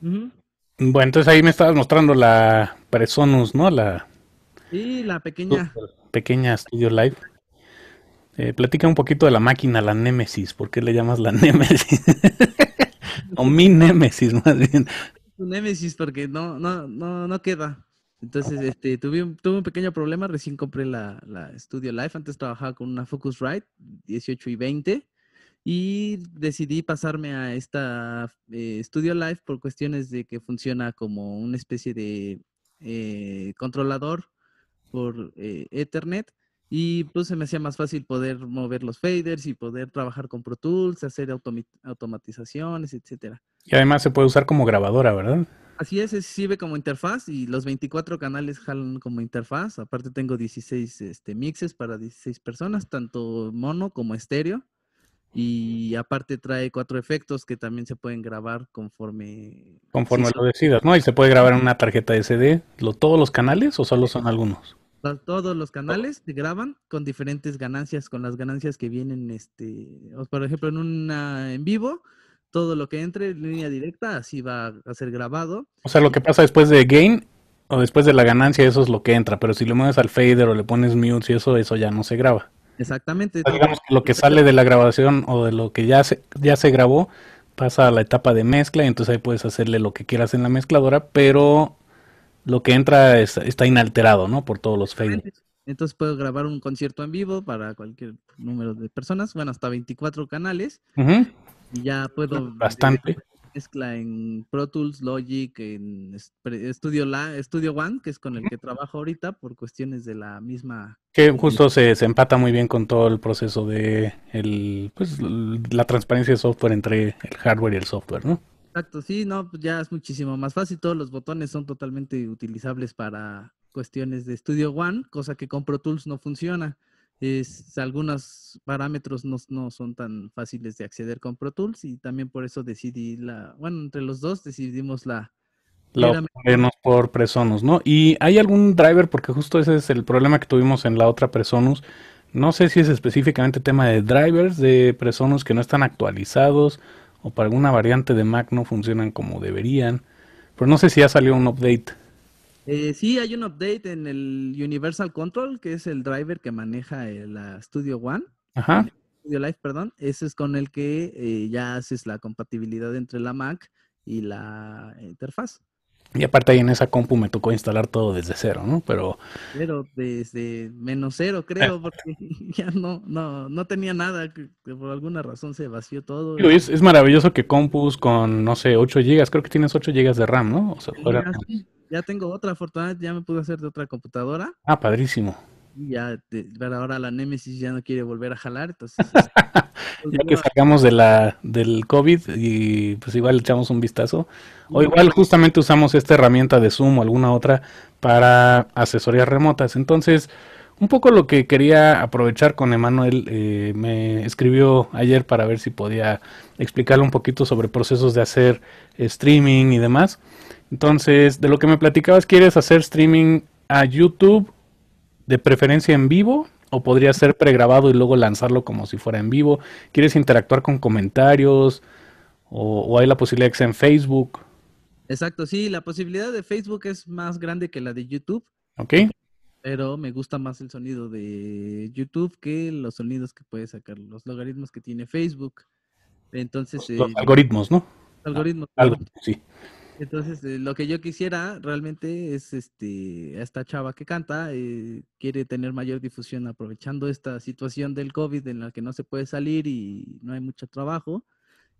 Bueno, entonces ahí me estabas mostrando la Presonus, ¿no? La... Sí, la pequeña. Pequeña Studio Live. Eh, platica un poquito de la máquina, la Nemesis ¿Por qué le llamas la Nemesis? o mi Nemesis, más bien. Tu Némesis, porque no, no, no, no queda. Entonces, este, tuve un, tuve un pequeño problema. Recién compré la, la Studio Live. Antes trabajaba con una Focusrite 18 y 20. Y decidí pasarme a esta eh, Studio Live por cuestiones de que funciona como una especie de eh, controlador por eh, Ethernet. Y pues se me hacía más fácil poder mover los faders y poder trabajar con Pro Tools, hacer automatizaciones, etcétera. Y además se puede usar como grabadora, ¿verdad? Así es, sirve como interfaz y los 24 canales jalan como interfaz. Aparte tengo 16 este, mixes para 16 personas, tanto mono como estéreo. Y aparte trae cuatro efectos que también se pueden grabar conforme... Conforme lo decidas, ¿no? Y se puede grabar en una tarjeta SD. ¿Todos los canales o solo son algunos? todos los canales se graban con diferentes ganancias, con las ganancias que vienen, este, por ejemplo, en una en vivo, todo lo que entre en línea directa, así va a ser grabado. O sea, lo que pasa después de gain o después de la ganancia, eso es lo que entra, pero si le mueves al fader o le pones mute y eso, eso ya no se graba. Exactamente. digamos que lo que sale de la grabación o de lo que ya se, ya se grabó pasa a la etapa de mezcla y entonces ahí puedes hacerle lo que quieras en la mezcladora, pero lo que entra está inalterado, ¿no? Por todos los fades. Entonces puedo grabar un concierto en vivo para cualquier número de personas, bueno, hasta 24 canales. Y ya puedo... Bastante mezcla en Pro Tools, Logic, en Studio, La, Studio One, que es con el que trabajo ahorita por cuestiones de la misma... Que justo se, se empata muy bien con todo el proceso de pues, la transparencia de software entre el hardware y el software, ¿no? Exacto, sí, no, pues, ya es muchísimo más fácil. Todos los botones son totalmente utilizables para cuestiones de Studio One, cosa que con Pro Tools no funciona es, algunos parámetros no, son tan fáciles de acceder con Pro Tools y también por eso decidí la, bueno, entre los dos decidimos la... La por Presonus, ¿no? ¿Y hay algún driver? Porque justo ese es el problema que tuvimos en la otra Presonus. No sé si es específicamente tema de drivers de Presonus que no están actualizados o para alguna variante de Mac no funcionan como deberían. Pero no sé si ha salido un update eh, sí, hay un update en el Universal Control, que es el driver que maneja la Studio One. Ajá. Studio Live, perdón. Ese es con el que eh, ya haces la compatibilidad entre la Mac y la interfaz. Y aparte ahí en esa compu me tocó instalar todo desde cero, ¿no? Pero... Pero desde menos cero, creo, porque ya no, no, no tenía nada, que por alguna razón se vació todo. es, maravilloso que compus con, no sé, 8 GB, creo que tienes 8 GB de RAM, ¿no? ya tengo otra, fortuna ya me pude hacer de otra computadora. Ah, padrísimo. Y ya, de, ahora la Nemesis ya no quiere volver a jalar, entonces... Este, pues, ya que salgamos de la, del COVID y pues igual echamos un vistazo. O igual justamente usamos esta herramienta de Zoom o alguna otra para asesorías remotas. Entonces, un poco lo que quería aprovechar con Emanuel, eh, me escribió ayer para ver si podía explicarle un poquito sobre procesos de hacer streaming y demás. Entonces, de lo que me platicabas, ¿quieres hacer streaming a YouTube de preferencia en vivo? ¿O podría ser pregrabado y luego lanzarlo como si fuera en vivo? ¿Quieres interactuar con comentarios? ¿O, hay la posibilidad que sea en Facebook? Exacto, sí, la posibilidad de Facebook es más grande que la de YouTube. Ok. Pero me gusta más el sonido de YouTube que los sonidos que puede sacar, los logaritmos que tiene Facebook. Entonces. Eh, algoritmos, ¿no? Algoritmos. sí. Entonces, eh, lo que yo quisiera realmente es este, esta chava que canta, eh, quiere tener mayor difusión aprovechando esta situación del COVID en la que no se puede salir y no hay mucho trabajo,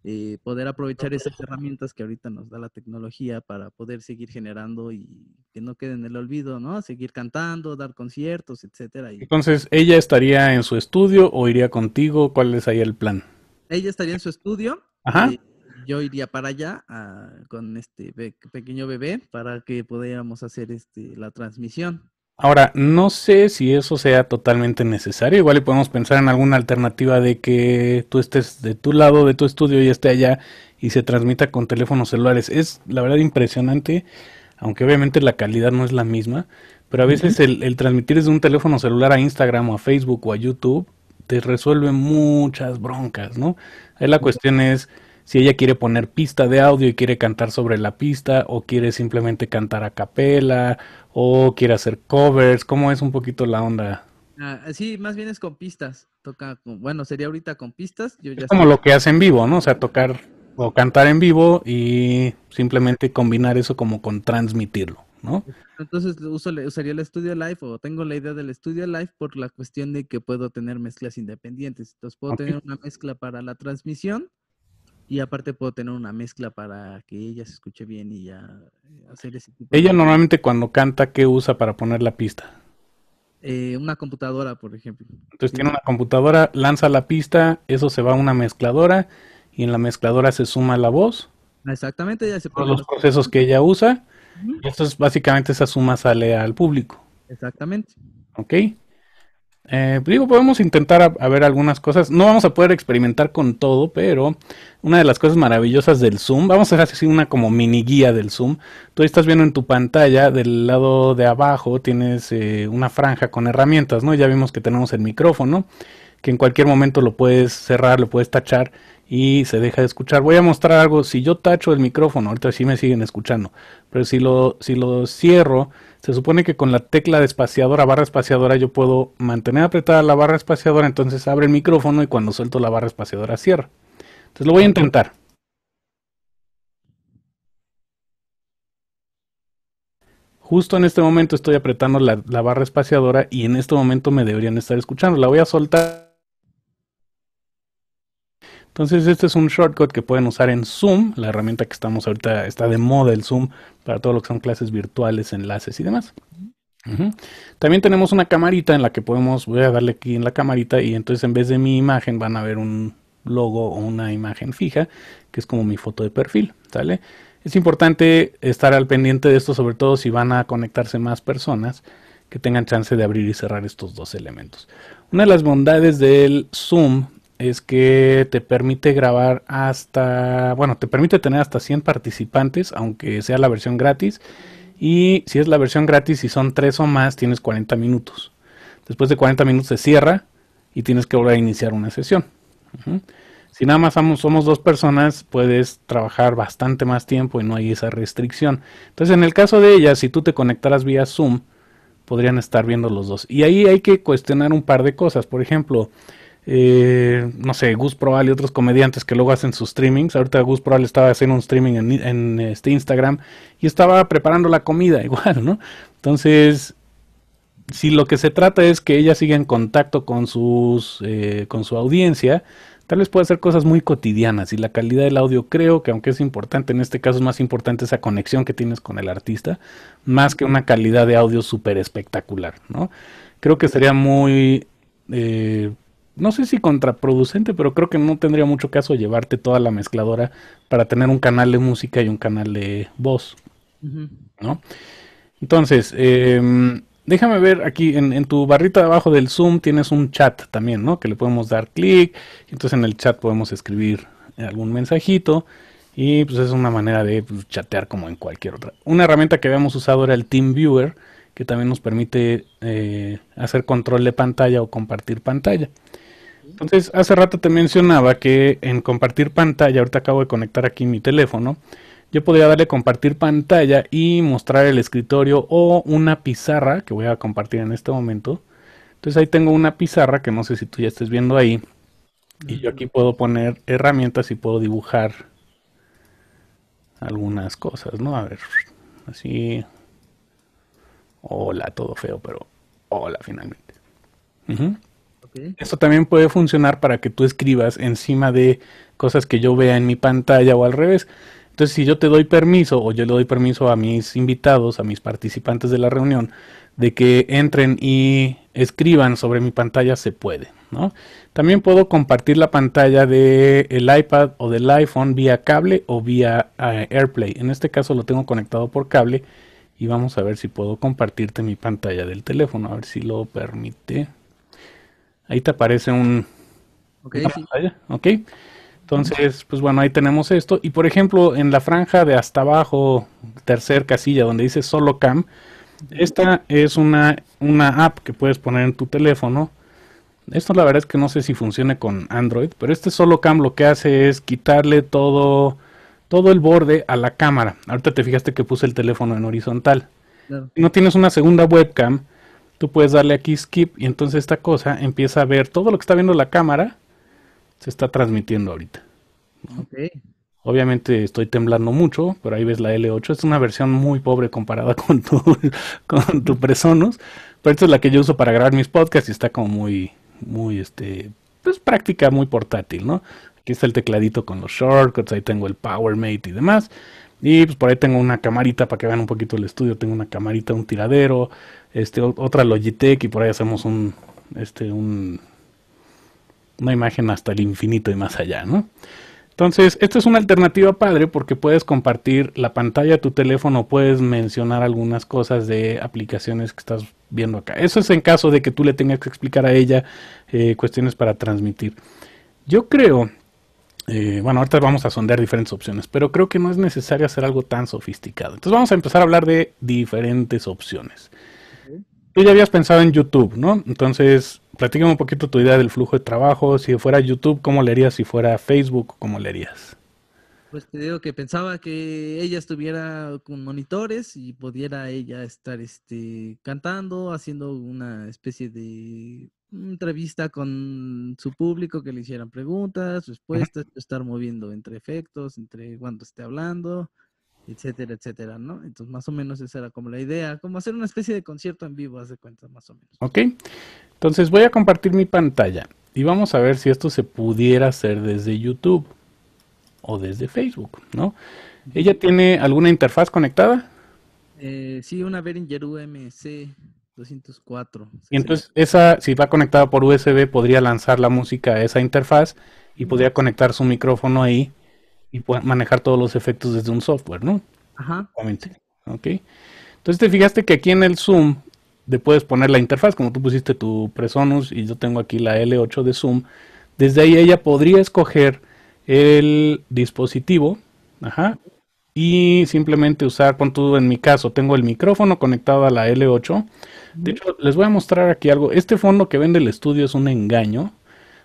eh, poder aprovechar esas herramientas que ahorita nos da la tecnología para poder seguir generando y que no quede en el olvido, ¿no? Seguir cantando, dar conciertos, etcétera. Entonces, ¿ella estaría en su estudio o iría contigo? ¿Cuál es ahí el plan? Ella estaría en su estudio. Ajá yo iría para allá ah, con este pequeño bebé para que pudiéramos hacer este, la transmisión. Ahora, no sé si eso sea totalmente necesario. Igual podemos pensar en alguna alternativa de que tú estés de tu lado, de tu estudio y esté allá y se transmita con teléfonos celulares. Es la verdad impresionante, aunque obviamente la calidad no es la misma. Pero a veces el, el, transmitir desde un teléfono celular a Instagram o a Facebook o a YouTube te resuelve muchas broncas, ¿no? Ahí la cuestión es si ella quiere poner pista de audio y quiere cantar sobre la pista o quiere simplemente cantar a capela o quiere hacer covers, ¿cómo es un poquito la onda? Ah, sí, más bien es con pistas. Toca, bueno, sería ahorita con pistas. como lo que hace en vivo, ¿no? O sea, tocar o cantar en vivo y simplemente combinar eso como con transmitirlo, ¿no? Entonces usaría el estudio live o tengo la idea del estudio live por la cuestión de que puedo tener mezclas independientes. Entonces puedo tener una mezcla para la transmisión y aparte puedo tener una mezcla para que ella se escuche bien y ya eh, hacer ese Ella normalmente cuando canta, ¿qué usa para poner la pista? Eh, una computadora, por ejemplo. Entonces tiene una computadora, lanza la pista, eso se va a una mezcladora y en la mezcladora se suma la voz. Exactamente, ya se Todos los procesos que ella usa. Y es básicamente esa suma sale al público. Exactamente. Ok. Eh, podemos intentar a, ver algunas cosas. No vamos a poder experimentar con todo, pero una de las cosas maravillosas del Zoom, vamos a hacer así una como mini guía del Zoom. Tú estás viendo en tu pantalla, del lado de abajo tienes eh, una franja con herramientas, ¿no? Ya vimos que tenemos el micrófono, que en cualquier momento lo puedes cerrar, lo puedes tachar y se deja de escuchar. Voy a mostrar algo. Si yo tacho el micrófono, ahorita sí me siguen escuchando, pero si lo, si lo cierro, se supone que con la tecla de espaciadora, barra espaciadora, yo puedo mantener apretada la barra espaciadora, entonces abre el micrófono y cuando suelto la barra espaciadora cierra. Entonces lo voy a intentar. Justo en este momento estoy apretando la, la barra espaciadora y en este momento me deberían estar escuchando. La voy a soltar entonces este es un shortcut que pueden usar en Zoom, la herramienta que estamos ahorita está de moda el Zoom para todo lo que son clases virtuales, enlaces y demás. También tenemos una camarita en la que podemos, voy a darle aquí en la camarita y entonces en vez de mi imagen van a ver un logo o una imagen fija que es como mi foto de perfil, ¿sale? Es importante estar al pendiente de esto, sobre todo si van a conectarse más personas que tengan chance de abrir y cerrar estos dos elementos. Una de las bondades del Zoom es que te permite grabar hasta, bueno, te permite tener hasta 100 participantes, aunque sea la versión gratis. Y si es la versión gratis, y son 3 o más, tienes 40 minutos. Después de 40 minutos se cierra y tienes que volver a iniciar una sesión. Si nada más somos, dos personas, puedes trabajar bastante más tiempo y no hay esa restricción. Entonces, en el caso de ella, si tú te conectaras vía Zoom, podrían estar viendo los dos. Y ahí hay que cuestionar un par de cosas. Por ejemplo, eh, no sé, Gus Proal y otros comediantes que luego hacen sus streamings. Ahorita Gus Proal estaba haciendo un streaming en, este Instagram y estaba preparando la comida igual, ¿no? Entonces, si lo que se trata es que ella siga en contacto con, sus, eh, con su audiencia, tal vez puede hacer cosas muy cotidianas y la calidad del audio creo que aunque es importante, en este caso es más importante esa conexión que tienes con el artista, más que una calidad de audio súper espectacular, ¿no? Creo que sería muy eh, no sé si contraproducente, pero creo que no tendría mucho caso llevarte toda la mezcladora para tener un canal de música y un canal de voz, ¿no? Entonces, em, déjame ver aquí en, tu barrita de abajo del Zoom tienes un chat también, ¿no? Que le podemos dar clic, entonces en el chat podemos escribir algún mensajito y pues es una manera de pues, chatear como en cualquier otra. Una herramienta que habíamos usado era el Team Viewer, que también nos permite eh, hacer control de pantalla o compartir pantalla. Entonces, hace rato te mencionaba que en compartir pantalla, ahorita acabo de conectar aquí mi teléfono, yo podría darle compartir pantalla y mostrar el escritorio o una pizarra que voy a compartir en este momento. Entonces ahí tengo una pizarra que no sé si tú ya estés viendo ahí. Y yo aquí puedo poner herramientas y puedo dibujar algunas cosas, ¿no? A ver, así. Hola, todo feo, pero hola finalmente. Ajá. Esto también puede funcionar para que tú escribas encima de cosas que yo vea en mi pantalla o al revés. Entonces, si yo te doy permiso o yo le doy permiso a mis invitados, a mis participantes de la reunión, de que entren y escriban sobre mi pantalla, se puede. ¿no? También puedo compartir la pantalla del el iPad o del iPhone vía cable o vía eh, AirPlay. En este caso lo tengo conectado por cable y vamos a ver si puedo compartirte mi pantalla del teléfono, a ver si lo permite. Ahí te aparece un... Ok, pantalla, Entonces, pues bueno, ahí tenemos esto. Y por ejemplo, en la franja de hasta abajo, tercer casilla, donde dice solo cam, esta es una, una app que puedes poner en tu teléfono. Esto la verdad es que no sé si funcione con Android, pero este solo cam lo que hace es quitarle todo, todo el borde a la cámara. Ahorita te fijaste que puse el teléfono en horizontal. Si no tienes una segunda webcam, tú puedes darle aquí skip y entonces esta cosa empieza a ver todo lo que está viendo la cámara, se está transmitiendo ahorita. Obviamente estoy temblando mucho, pero ahí ves la L8, es una versión muy pobre comparada con tu, con tu Presonus, pero esta es la que yo uso para grabar mis podcasts y está como muy, muy, este, pues práctica, muy portátil, ¿no? Aquí está el tecladito con los shortcuts, ahí tengo el PowerMate y demás. Y pues por ahí tengo una camarita para que vean un poquito el estudio. Tengo una camarita, un tiradero, este, otra Logitech y por ahí hacemos un, este, un, una imagen hasta el infinito y más allá, ¿no? Entonces, esta es una alternativa padre porque puedes compartir la pantalla de tu teléfono, puedes mencionar algunas cosas de aplicaciones que estás viendo acá. Eso es en caso de que tú le tengas que explicar a ella eh, cuestiones para transmitir. Yo creo eh, bueno, ahorita vamos a sondear diferentes opciones, pero creo que no es necesario hacer algo tan sofisticado. Entonces vamos a empezar a hablar de diferentes opciones. Tú ya habías pensado en YouTube, ¿no? Entonces, platícame un poquito tu idea del flujo de trabajo. Si fuera YouTube, ¿cómo le harías? Si fuera Facebook, ¿cómo le harías? Pues te digo que pensaba que ella estuviera con monitores y pudiera ella estar este, cantando, haciendo una especie de entrevista con su público, que le hicieran preguntas, respuestas, estar moviendo entre efectos, entre cuando esté hablando, etcétera, etcétera, ¿no? Entonces, más o menos esa era como la idea, como hacer una especie de concierto en vivo, hace de cuenta, más o menos. Ok, entonces voy a compartir mi pantalla y vamos a ver si esto se pudiera hacer desde YouTube o desde Facebook, ¿no? ¿Ella tiene alguna interfaz conectada? Eh, sí, una Behringer UMC 204. y entonces, esa, si va conectada por USB, podría lanzar la música a esa interfaz y podría conectar su micrófono ahí y manejar todos los efectos desde un software, ¿no? Ajá. Entonces, te fijaste que aquí en el Zoom le puedes poner la interfaz, como tú pusiste tu Presonus y yo tengo aquí la L8 de Zoom. Desde ahí ella podría escoger el dispositivo, ajá, y simplemente usar, pon tú en mi caso, tengo el micrófono conectado a la L8 de hecho, les voy a mostrar aquí algo. Este fondo que vende el estudio es un engaño,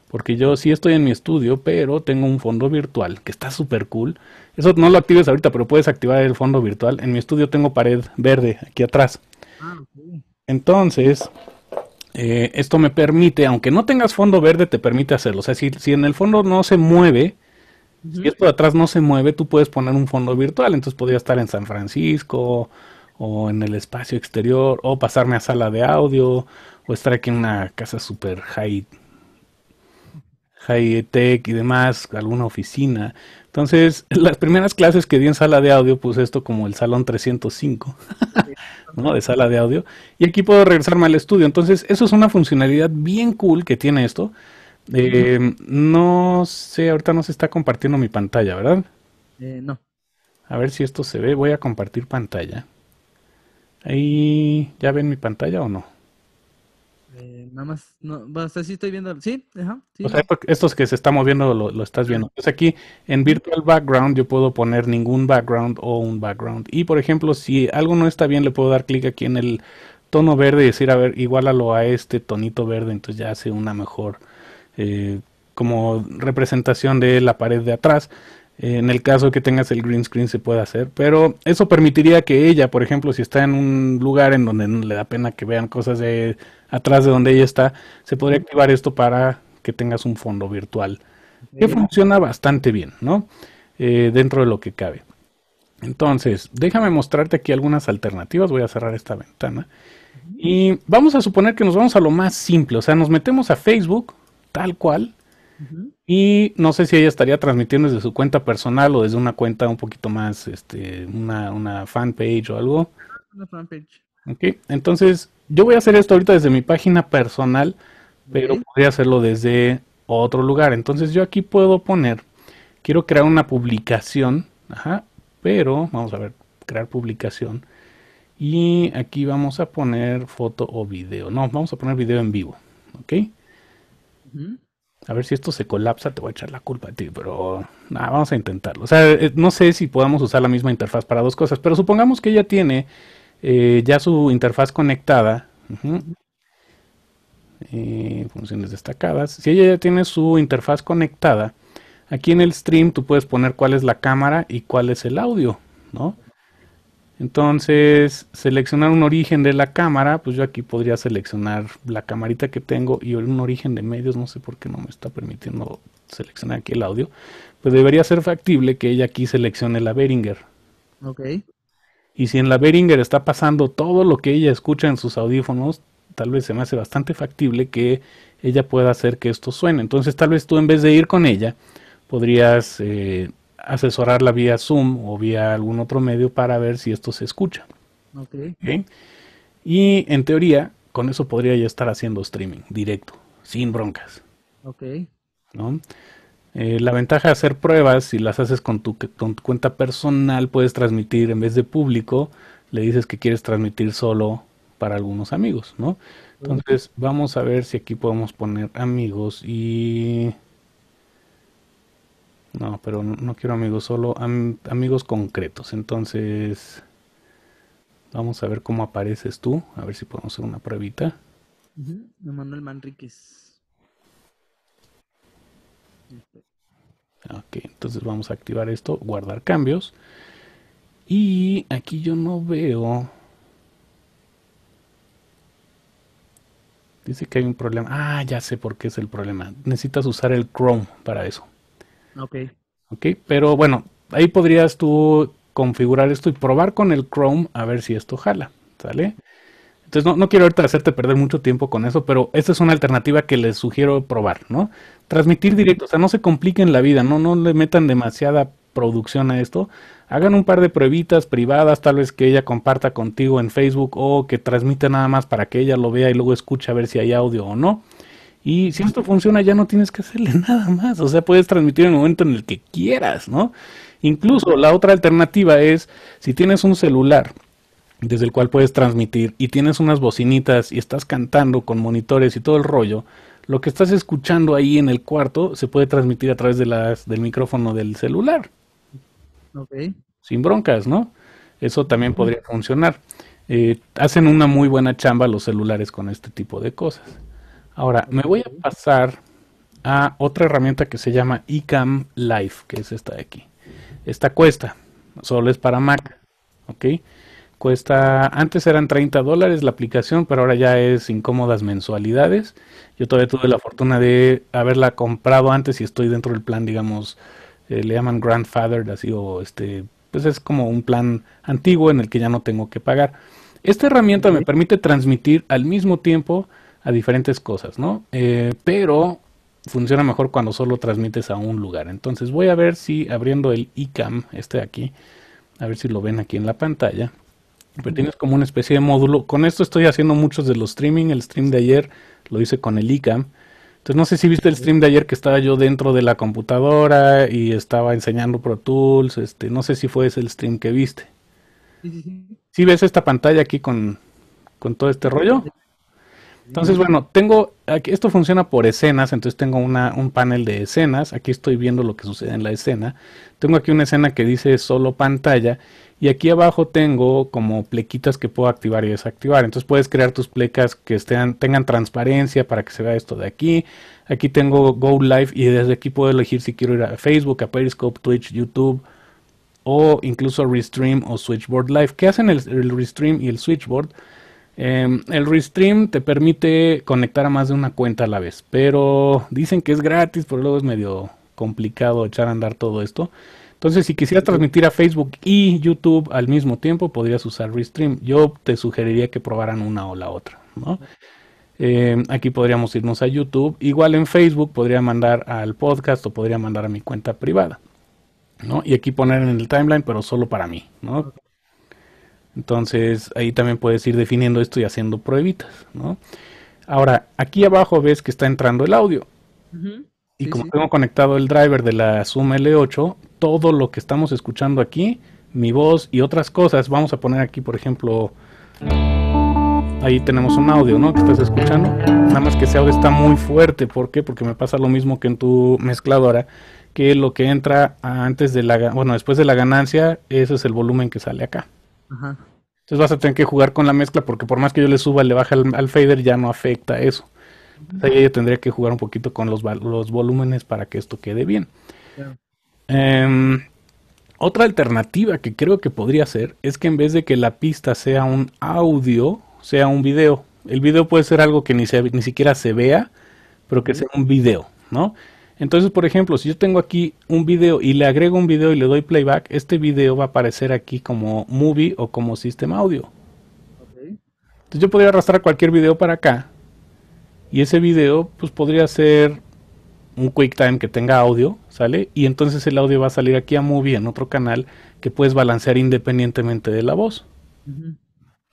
porque yo sí estoy en mi estudio, pero tengo un fondo virtual que está súper cool. Eso no lo actives ahorita, pero puedes activar el fondo virtual. En mi estudio tengo pared verde aquí atrás. Ah, Entonces, eh, esto me permite, aunque no tengas fondo verde, te permite hacerlo. O sea, si, si en el fondo no se mueve, si esto de atrás no se mueve, tú puedes poner un fondo virtual. Entonces podría estar en San Francisco, o en el espacio exterior, o pasarme a sala de audio, o estar aquí en una casa super high, high tech y demás, alguna oficina. Entonces, las primeras clases que di en sala de audio, puse esto como el salón 305, ¿no? De sala de audio. Y aquí puedo regresarme al estudio. Entonces, eso es una funcionalidad bien cool que tiene esto. Em, no sé, ahorita no se está compartiendo mi pantalla, ¿verdad? Eh, no. A ver si esto se ve. Voy a compartir pantalla. Ahí, ¿ya ven mi pantalla o no? Eh, nada más, no, o si estoy viendo, sí, Sí. estos que se están moviendo lo, estás viendo. Entonces aquí en Virtual Background yo puedo poner ningún background o un background. Y por ejemplo, si algo no está bien, le puedo dar clic aquí en el tono verde y decir, a ver, igualalo a este tonito verde, entonces ya hace una mejor eh, como representación de la pared de atrás. Eh, en el caso que tengas el green screen se puede hacer, pero eso permitiría que ella, por ejemplo, si está en un lugar en donde no le da pena que vean cosas de atrás de donde ella está, se podría activar esto para que tengas un fondo virtual que funciona bastante bien, ¿no? Eh, dentro de lo que cabe. Entonces, déjame mostrarte aquí algunas alternativas. Voy a cerrar esta ventana. Y vamos a suponer que nos vamos a lo más simple, o sea, nos metemos a Facebook, tal cual. Y no sé si ella estaría transmitiendo desde su cuenta personal o desde una cuenta un poquito más, este, una, una fanpage o algo. Una fanpage. Ok, entonces yo voy a hacer esto ahorita desde mi página personal, pero podría hacerlo desde otro lugar. Entonces yo aquí puedo poner, quiero crear una publicación, ajá, pero vamos a ver, crear publicación. Y aquí vamos a poner foto o video. No, vamos a poner video en vivo, ¿ok? a ver si esto se colapsa, te voy a echar la culpa a ti, pero nada, vamos a intentarlo. O sea, eh, no sé si podamos usar la misma interfaz para dos cosas, pero supongamos que ella tiene eh, ya su interfaz conectada. Eh, funciones destacadas. Si ella ya tiene su interfaz conectada, aquí en el stream tú puedes poner cuál es la cámara y cuál es el audio, ¿no? Entonces, seleccionar un origen de la cámara, pues yo aquí podría seleccionar la camarita que tengo y un origen de medios, no sé por qué no me está permitiendo seleccionar aquí el audio, pues debería ser factible que ella aquí seleccione la Behringer. Ok. Y si en la Behringer está pasando todo lo que ella escucha en sus audífonos, tal vez se me hace bastante factible que ella pueda hacer que esto suene. Entonces, tal vez tú en vez de ir con ella, podrías... Eh, asesorarla vía Zoom o vía algún otro medio para ver si esto se escucha. Okay. Y en teoría, con eso podría ya estar haciendo streaming directo, sin broncas. Ok. Eh, la ventaja de hacer pruebas, si las haces con tu, con tu cuenta personal, puedes transmitir en vez de público, le dices que quieres transmitir solo para algunos amigos, ¿no? Entonces, vamos a ver si aquí podemos poner amigos y no, pero no, quiero amigos, solo amigos concretos. Entonces, vamos a ver cómo apareces tú, a ver si podemos hacer una pruebita. Manuel Manríquez. Ok, entonces vamos a activar esto, guardar cambios. Y aquí yo no veo... Dice que hay un problema. Ah, ya sé por qué es el problema. Necesitas usar el Chrome para eso. Ok. Ok, pero bueno, ahí podrías tú configurar esto y probar con el Chrome a ver si esto jala, ¿sale? Entonces no, no quiero ahorita hacerte perder mucho tiempo con eso, pero esta es una alternativa que les sugiero probar, ¿no? Transmitir directo, o sea, no se compliquen la vida, no, no le metan demasiada producción a esto. Hagan un par de pruebitas privadas, tal vez que ella comparta contigo en Facebook o que transmita nada más para que ella lo vea y luego escuche a ver si hay audio o no. Y si esto funciona ya no tienes que hacerle nada más, o sea, puedes transmitir en el momento en el que quieras, ¿no? Incluso la otra alternativa es, si tienes un celular desde el cual puedes transmitir y tienes unas bocinitas y estás cantando con monitores y todo el rollo, lo que estás escuchando ahí en el cuarto se puede transmitir a través del micrófono del celular. Sin broncas, ¿no? Eso también podría funcionar. Eh, hacen una muy buena chamba los celulares con este tipo de cosas. Ahora, me voy a pasar a otra herramienta que se llama iCam Live, que es esta de aquí. Esta cuesta, solo es para Mac, ¿ok? Cuesta, antes eran 30 dólares la aplicación, pero ahora ya es incómodas mensualidades. Yo todavía tuve la fortuna de haberla comprado antes y estoy dentro del plan, digamos, eh, le llaman Grandfather. así, o este, pues es como un plan antiguo en el que ya no tengo que pagar. Esta herramienta me permite transmitir al mismo tiempo a diferentes cosas, ¿no? Eh, pero funciona mejor cuando solo transmites a un lugar. Entonces voy a ver si abriendo el ICAM, este de aquí, a ver si lo ven aquí en la pantalla. Pero tienes como una especie de módulo. Con esto estoy haciendo muchos de los streaming. El stream de ayer lo hice con el ICAM. Entonces no sé si viste el stream de ayer que estaba yo dentro de la computadora y estaba enseñando Pro Tools. Este, no sé si fue ese el stream que viste. Si ¿Sí ves esta pantalla aquí con, con todo este rollo? Entonces, bueno, tengo, esto funciona por escenas, entonces tengo una, un panel de escenas, aquí estoy viendo lo que sucede en la escena, tengo aquí una escena que dice solo pantalla, y aquí abajo tengo como plequitas que puedo activar y desactivar, entonces puedes crear tus plecas que tengan transparencia para que se vea esto de aquí, aquí tengo Go Live y desde aquí puedo elegir si quiero ir a Facebook, a Periscope, Twitch, YouTube, o incluso Restream o Switchboard Live. ¿Qué hacen el Restream y el Switchboard? Em, el Restream te permite conectar a más de una cuenta a la vez, pero dicen que es gratis, pero luego es medio complicado echar a andar todo esto. Entonces, si quisieras transmitir a Facebook y YouTube al mismo tiempo, podrías usar Restream. Yo te sugeriría que probaran una o la otra, em, aquí podríamos irnos a YouTube. Igual en Facebook podría mandar al podcast o podría mandar a mi cuenta privada. Y aquí poner en el timeline, pero solo para mí. ¿no? Entonces ahí también puedes ir definiendo esto y haciendo pruebitas, ¿no? Ahora, aquí abajo ves que está entrando el audio. Y como tengo conectado el driver de la Zoom L8, todo lo que estamos escuchando aquí, mi voz y otras cosas, vamos a poner aquí, por ejemplo, ahí tenemos un audio, ¿no? Que estás escuchando. Nada más que ese audio está muy fuerte. ¿Por qué? Porque me pasa lo mismo que en tu mezcladora que lo que entra antes de la, bueno, después de la ganancia, ese es el volumen que sale acá. Entonces vas a tener que jugar con la mezcla porque por más que yo le suba, le baja al, fader, ya no afecta eso. Entonces yo tendría que jugar un poquito con los, volúmenes para que esto quede bien. Em, otra alternativa que creo que podría ser es que en vez de que la pista sea un audio, sea un video. El video puede ser algo que ni, se, ni siquiera se vea, pero que sea un video, ¿no? Entonces, por ejemplo, si yo tengo aquí un video y le agrego un video y le doy playback, este video va a aparecer aquí como movie o como sistema audio. Entonces yo podría arrastrar cualquier video para acá y ese video pues podría ser un QuickTime que tenga audio, ¿sale? Y entonces el audio va a salir aquí a Movie en otro canal que puedes balancear independientemente de la voz.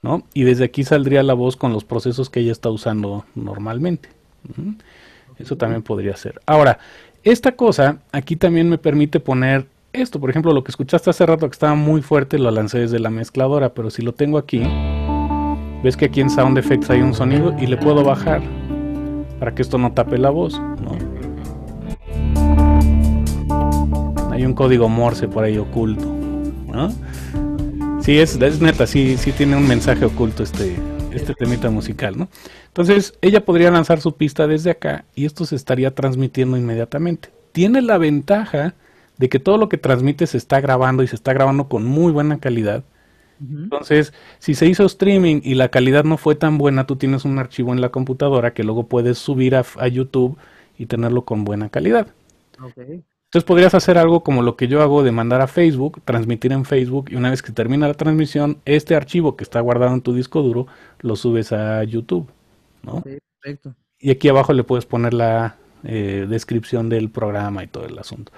¿No? Y desde aquí saldría la voz con los procesos que ella está usando normalmente. Eso también podría ser. Ahora, esta cosa aquí también me permite poner esto. Por ejemplo, lo que escuchaste hace rato que estaba muy fuerte, lo lancé desde la mezcladora, pero si lo tengo aquí, ves que aquí en Sound Effects hay un sonido y le puedo bajar para que esto no tape la voz. Hay un código Morse por ahí oculto. Sí, es, es neta, sí, sí tiene un mensaje oculto este, este temita musical, ¿no? Entonces, ella podría lanzar su pista desde acá y esto se estaría transmitiendo inmediatamente. Tiene la ventaja de que todo lo que transmite se está grabando y se está grabando con muy buena calidad. Entonces, si se hizo streaming y la calidad no fue tan buena, tú tienes un archivo en la computadora que luego puedes subir a, YouTube y tenerlo con buena calidad. Entonces podrías hacer algo como lo que yo hago de mandar a Facebook, transmitir en Facebook y una vez que termina la transmisión, este archivo que está guardado en tu disco duro lo subes a YouTube. ¿no? Sí, perfecto. Y aquí abajo le puedes poner la eh, descripción del programa y todo el asunto.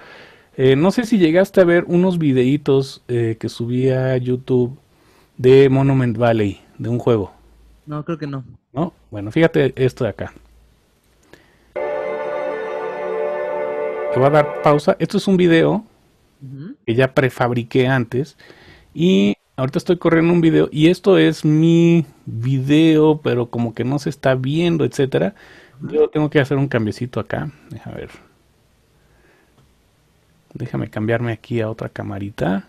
Eh, no sé si llegaste a ver unos videitos eh, que subí a YouTube de Monument Valley, de un juego. No, creo que no. No, bueno, fíjate esto de acá. te a dar pausa. Esto es un video que ya prefabriqué antes. Y ahorita estoy corriendo un video. Y esto es mi video, pero como que no se está viendo, etcétera. Yo tengo que hacer un cambiecito acá. Déjame ver. Déjame cambiarme aquí a otra camarita.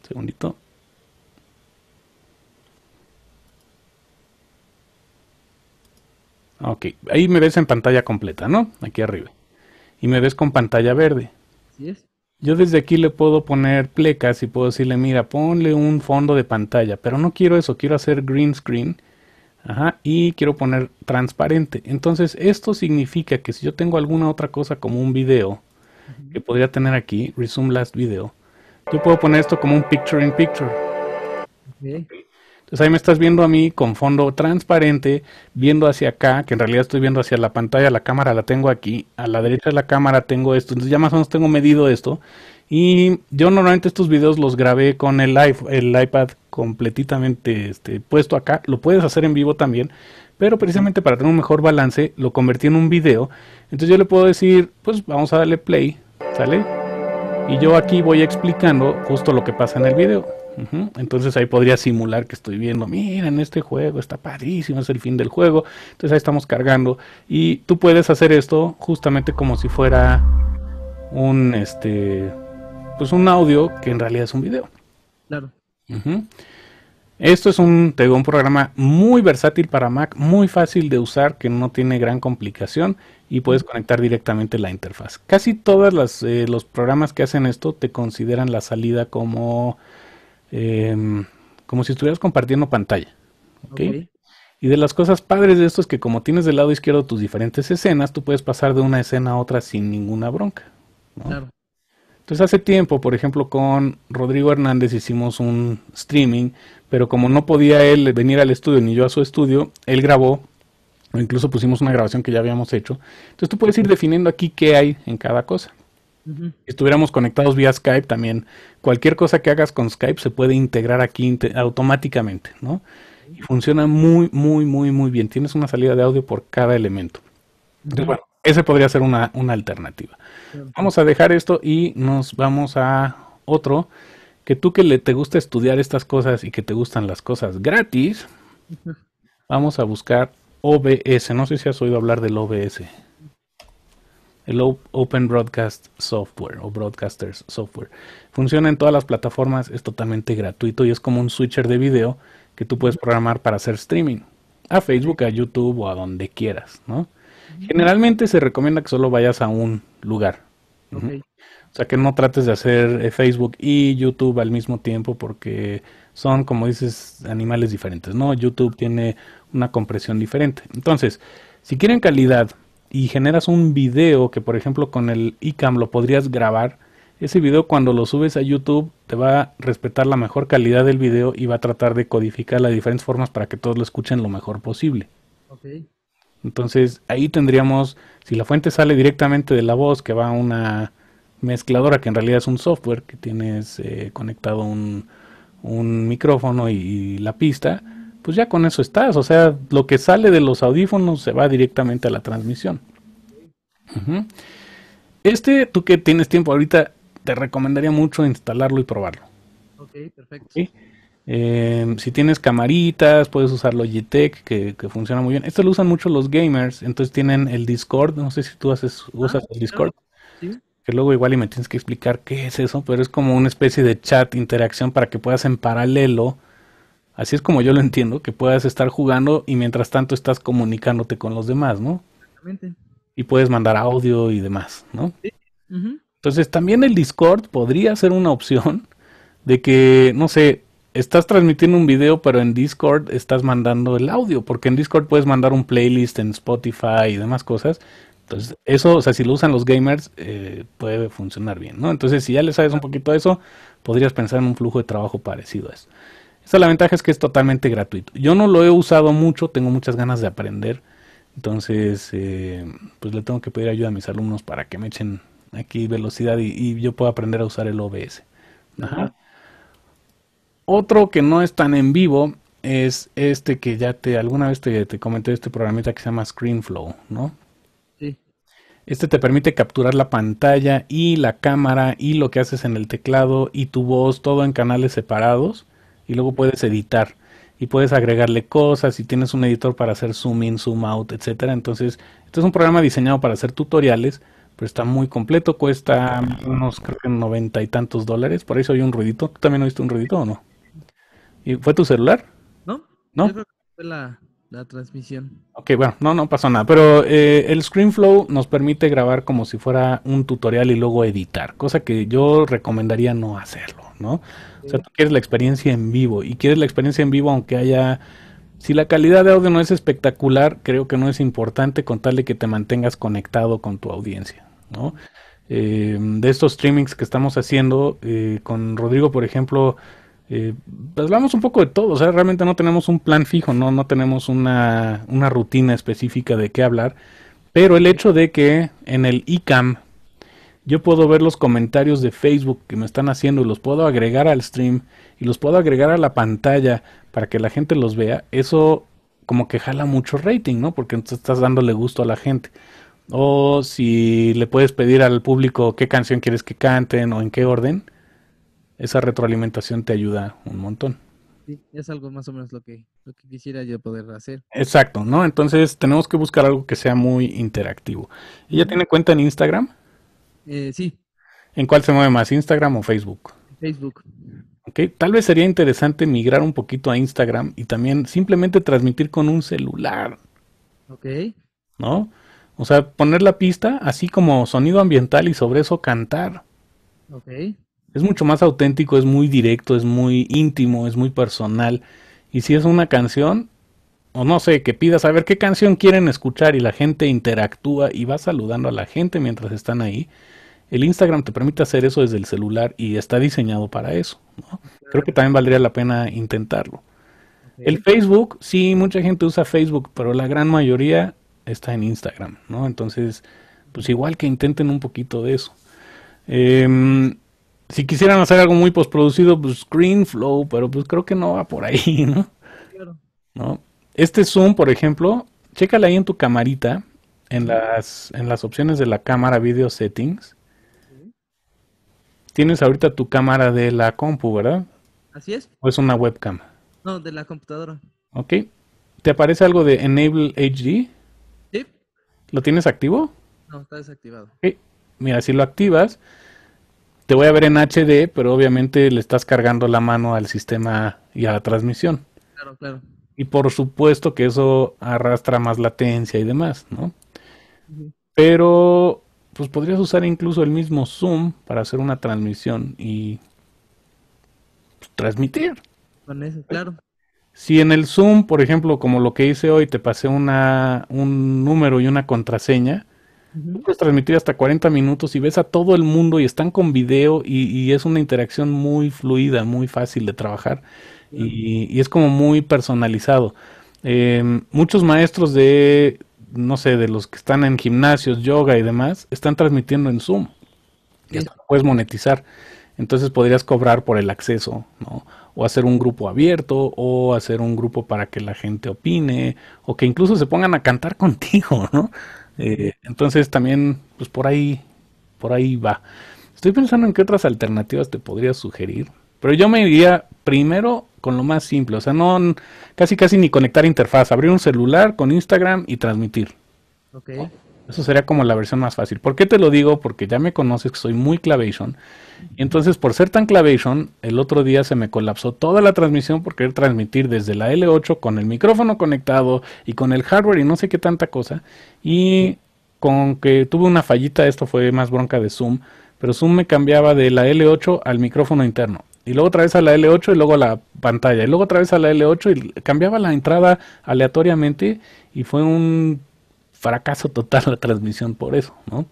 Un segundito. Ok, ahí me ves en pantalla completa, ¿no? Aquí arriba. Y me ves con pantalla verde. Yo desde aquí le puedo poner plecas y puedo decirle, mira, ponle un fondo de pantalla, pero no quiero eso, quiero hacer green screen. Ajá, y quiero poner transparente. Entonces, esto significa que si yo tengo alguna otra cosa como un video, que podría tener aquí, Resume Last Video, yo puedo poner esto como un Picture in Picture. Okay ahí me estás viendo a mí con fondo transparente, viendo hacia acá, que en realidad estoy viendo hacia la pantalla, la cámara la tengo aquí, a la derecha de la cámara tengo esto, entonces ya más o menos tengo medido esto. Y yo normalmente estos videos los grabé con el, el iPad completamente este, puesto acá, lo puedes hacer en vivo también, pero precisamente para tener un mejor balance lo convertí en un video. Entonces yo le puedo decir, pues vamos a darle play, ¿sale? Y yo aquí voy explicando justo lo que pasa en el video. Entonces ahí podría simular que estoy viendo, miren, este juego está padrísimo, es el fin del juego. Entonces ahí estamos cargando. Y tú puedes hacer esto justamente como si fuera un este pues un audio que en realidad es un video. Claro. Esto es un, te un programa muy versátil para Mac, muy fácil de usar, que no tiene gran complicación y puedes conectar directamente la interfaz. Casi todos eh, los programas que hacen esto te consideran la salida como Em, como si estuvieras compartiendo pantalla. Y de las cosas padres de esto es que como tienes del lado izquierdo tus diferentes escenas, tú puedes pasar de una escena a otra sin ninguna bronca. Entonces hace tiempo, por ejemplo, con Rodrigo Hernández hicimos un streaming, pero como no podía él venir al estudio ni yo a su estudio, él grabó, o incluso pusimos una grabación que ya habíamos hecho. Entonces tú puedes ir definiendo aquí qué hay en cada cosa estuviéramos conectados vía Skype también, cualquier cosa que hagas con Skype se puede integrar aquí automáticamente, ¿no? Y funciona muy, muy, muy, muy bien. Tienes una salida de audio por cada elemento. bueno, ese podría ser una, una alternativa. Vamos a dejar esto y nos vamos a otro. Que tú que le te gusta estudiar estas cosas y que te gustan las cosas gratis, vamos a buscar OBS. No sé si has oído hablar del OBS el Open Broadcast Software o Broadcasters Software. Funciona en todas las plataformas, es totalmente gratuito y es como un switcher de video que tú puedes programar para hacer streaming a Facebook, a YouTube o a donde quieras, ¿no? Generalmente se recomienda que solo vayas a un lugar. O sea, que no trates de hacer eh, Facebook y YouTube al mismo tiempo porque son, como dices, animales diferentes, ¿no? YouTube tiene una compresión diferente. Entonces, si quieren calidad y generas un video que por ejemplo con el iCam lo podrías grabar, ese video cuando lo subes a YouTube te va a respetar la mejor calidad del video y va a tratar de codificarla de diferentes formas para que todos lo escuchen lo mejor posible. Entonces ahí tendríamos, si la fuente sale directamente de la voz, que va a una mezcladora, que en realidad es un software que tienes eh, conectado un, micrófono y, la pista, pues ya con eso estás. O sea, lo que sale de los audífonos se va directamente a la transmisión. Este, tú que tienes tiempo ahorita, te recomendaría mucho instalarlo y probarlo. Ok, perfecto. Em, si tienes camaritas, puedes usar Logitech, que, que, funciona muy bien. Esto lo usan mucho los gamers, entonces tienen el Discord. No sé si tú haces, ah, usas el Discord. ¿Sí? Que luego igual y me tienes que explicar qué es eso, pero es como una especie de chat, interacción para que puedas en paralelo así es como yo lo entiendo, que puedas estar jugando y mientras tanto estás comunicándote con los demás, ¿no? Exactamente. Y puedes mandar audio y demás, ¿no? Sí. Entonces también el Discord podría ser una opción de que, no sé, estás transmitiendo un video, pero en Discord estás mandando el audio, porque en Discord puedes mandar un playlist en Spotify y demás cosas. Entonces, eso, o sea, si lo usan los gamers, eh, puede funcionar bien, ¿no? Entonces, si ya le sabes un poquito de eso, podrías pensar en un flujo de trabajo parecido a eso. Esa la ventaja es que es totalmente gratuito. Yo no lo he usado mucho, tengo muchas ganas de aprender. Entonces, eh, pues le tengo que pedir ayuda a mis alumnos para que me echen aquí velocidad y, yo pueda aprender a usar el OBS. Otro que no es tan en vivo es este que ya te alguna vez te, te comenté este programita que se llama ScreenFlow, ¿no? Sí. Este te permite capturar la pantalla y la cámara y lo que haces en el teclado y tu voz, todo en canales separados y luego puedes editar y puedes agregarle cosas y tienes un editor para hacer zoom in, zoom out, etcétera. Entonces, esto es un programa diseñado para hacer tutoriales, pero está muy completo, cuesta unos creo que noventa y tantos dólares, por eso hay un ruidito. ¿Tú también oíste un ruidito o no? ¿Y fue tu celular? No, no. fue la, transmisión. Ok, bueno, no, no pasó nada. Pero eh, el ScreenFlow nos permite grabar como si fuera un tutorial y luego editar, cosa que yo recomendaría no hacerlo, ¿no? O sea, tú quieres la experiencia en vivo y quieres la experiencia en vivo aunque haya... Si la calidad de audio no es espectacular, creo que no es importante contarle que te mantengas conectado con tu audiencia, ¿no? Em, de estos streamings que estamos haciendo eh, con Rodrigo, por ejemplo, eh, pues hablamos un poco de todo, o sea, realmente no tenemos un plan fijo, no, no tenemos una, una rutina específica de qué hablar, pero el hecho de que en el ICAM yo puedo ver los comentarios de Facebook que me están haciendo y los puedo agregar al stream y los puedo agregar a la pantalla para que la gente los vea, eso como que jala mucho rating, ¿no? Porque entonces estás dándole gusto a la gente. O si le puedes pedir al público qué canción quieres que canten o en qué orden, esa retroalimentación te ayuda un montón. Sí, es algo más o menos lo que, quisiera yo poder hacer. Exacto, ¿no? Entonces tenemos que buscar algo que sea muy interactivo. ¿Y ya tiene cuenta en Instagram? Eh, sí. ¿En cuál se mueve más, Instagram o Facebook? Facebook. Ok, Tal vez sería interesante migrar un poquito a Instagram y también simplemente transmitir con un celular. Ok. ¿No? O sea, poner la pista así como sonido ambiental y sobre eso cantar. Ok. Es mucho más auténtico, es muy directo, es muy íntimo, es muy personal. Y si es una canción, o no sé, que pidas a ver qué canción quieren escuchar y la gente interactúa y va saludando a la gente mientras están ahí, el Instagram te permite hacer eso desde el celular y está diseñado para eso. ¿no? Creo que también valdría la pena intentarlo. El Facebook, sí, mucha gente usa Facebook, pero la gran mayoría está en Instagram, ¿no? Entonces, pues igual que intenten un poquito de eso. Em, si quisieran hacer algo muy postproducido, pues ScreenFlow, pero pues creo que no va por ahí, ¿no? Este Zoom, por ejemplo, chécale ahí en tu camarita, en las, en las opciones de la cámara, video settings, Tienes ahorita tu cámara de la compu, ¿verdad? Así es. ¿O es una webcam? No, de la computadora. Ok. ¿Te aparece algo de Enable HD? Sí. ¿Lo tienes activo? No, está desactivado. Ok. Mira, si lo activas, te voy a ver en HD, pero obviamente le estás cargando la mano al sistema y a la transmisión. Claro, claro. Y por supuesto que eso arrastra más latencia y demás, ¿no? Pero pues podrías usar incluso el mismo Zoom para hacer una transmisión y transmitir. Pues, claro. Si en el Zoom, por ejemplo, como lo que hice hoy, te pasé un número y una contraseña, puedes transmitir hasta 40 minutos y ves a todo el mundo y están con video y, es una interacción muy fluida, muy fácil de trabajar y, es como muy personalizado. Em, muchos maestros de no sé, de los que están en gimnasios, yoga y demás, están transmitiendo en Zoom. Y esto lo puedes monetizar. Entonces podrías cobrar por el acceso, ¿no? O hacer un grupo abierto, o hacer un grupo para que la gente opine, o que incluso se pongan a cantar contigo, ¿no? Eh, entonces también, pues por ahí, por ahí va. Estoy pensando en qué otras alternativas te podría sugerir, pero yo me diría, primero con lo más simple. O sea, no, casi casi ni conectar interfaz, abrir un celular con Instagram y transmitir. Eso sería como la versión más fácil. ¿Por qué te lo digo? Porque ya me conoces que soy muy clavation. Y entonces, por ser tan clavation, el otro día se me colapsó toda la transmisión por querer transmitir desde la L8 con el micrófono conectado y con el hardware y no sé qué tanta cosa. Y con que tuve una fallita, esto fue más bronca de Zoom, pero Zoom me cambiaba de la L8 al micrófono interno y luego otra vez a la L8 y luego a la pantalla, y luego otra vez a la L8 y cambiaba la entrada aleatoriamente y fue un fracaso total la transmisión por eso, ¿no?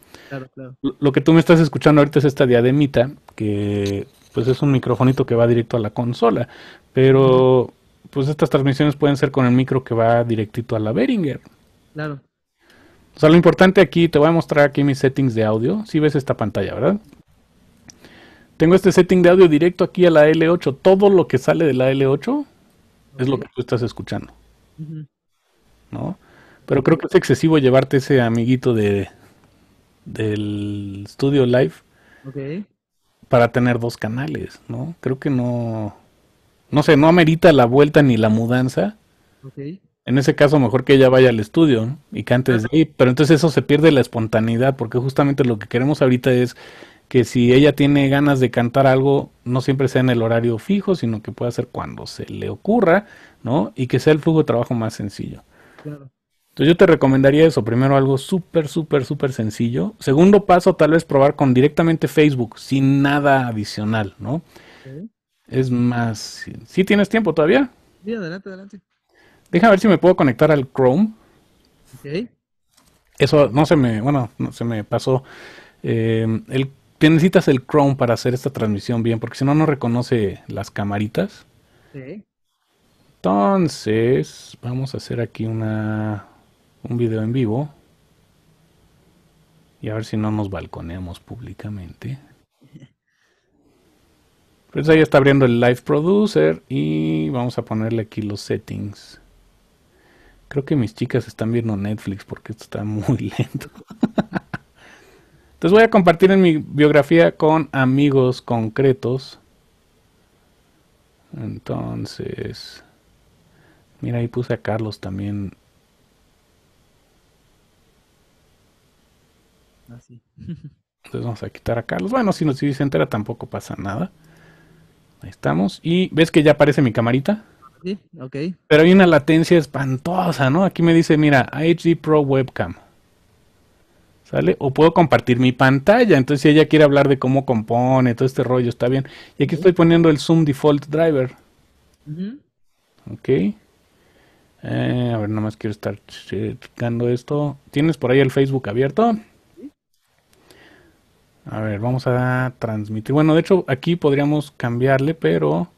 Lo que tú me estás escuchando ahorita es esta diademita, que pues es un microfonito que va directo a la consola, pero pues estas transmisiones pueden ser con el micro que va directito a la Behringer. Claro. O sea, lo importante aquí, te voy a mostrar aquí mis settings de audio. Si ves esta pantalla, ¿verdad? Tengo este setting de audio directo aquí a la L8. Todo lo que sale de la L8 es lo que tú estás escuchando. ¿No? Pero creo que es excesivo llevarte ese amiguito de del Studio Live para tener dos canales, ¿no? Creo que no, no sé, no amerita la vuelta ni la mudanza. En ese caso, mejor que ella vaya al estudio y cante desde ahí, pero entonces eso se pierde la espontaneidad, porque justamente lo que queremos ahorita es que si ella tiene ganas de cantar algo, no siempre sea en el horario fijo, sino que pueda ser cuando se le ocurra, ¿no? Y que sea el flujo de trabajo más sencillo. Claro. Entonces yo te recomendaría eso, primero algo súper, súper, súper sencillo. Segundo paso, tal vez probar con directamente Facebook, sin nada adicional, ¿no? Es más, si ¿sí tienes tiempo todavía? Sí, adelante, adelante. Deja ver si me puedo conectar al Chrome. Ok. Eso no se me, bueno, no se me pasó. Eh, el necesitas el Chrome para hacer esta transmisión bien, porque si no, no reconoce las camaritas. Entonces, vamos a hacer aquí una, un video en vivo. Y a ver si no nos balconeamos públicamente. Pues ahí está abriendo el Live Producer y vamos a ponerle aquí los settings. Creo que mis chicas están viendo Netflix porque esto está muy lento. Entonces voy a compartir en mi biografía con amigos concretos. Entonces, mira, ahí puse a Carlos también. Así. Ah, Entonces vamos a quitar a Carlos. Bueno, si nos dice entera tampoco pasa nada. Ahí estamos. Y ves que ya aparece mi camarita. Sí, ok. Pero hay una latencia espantosa, ¿no? Aquí me dice, mira, HD Pro Webcam. O puedo compartir mi pantalla. Entonces, si ella quiere hablar de cómo compone, todo este rollo, está bien. Y aquí estoy poniendo el Zoom Default Driver. Ok. Eh, a ver, nada más quiero estar checkando esto. ¿Tienes por ahí el Facebook abierto? A ver, vamos a transmitir. Bueno, de hecho, aquí podríamos cambiarle, pero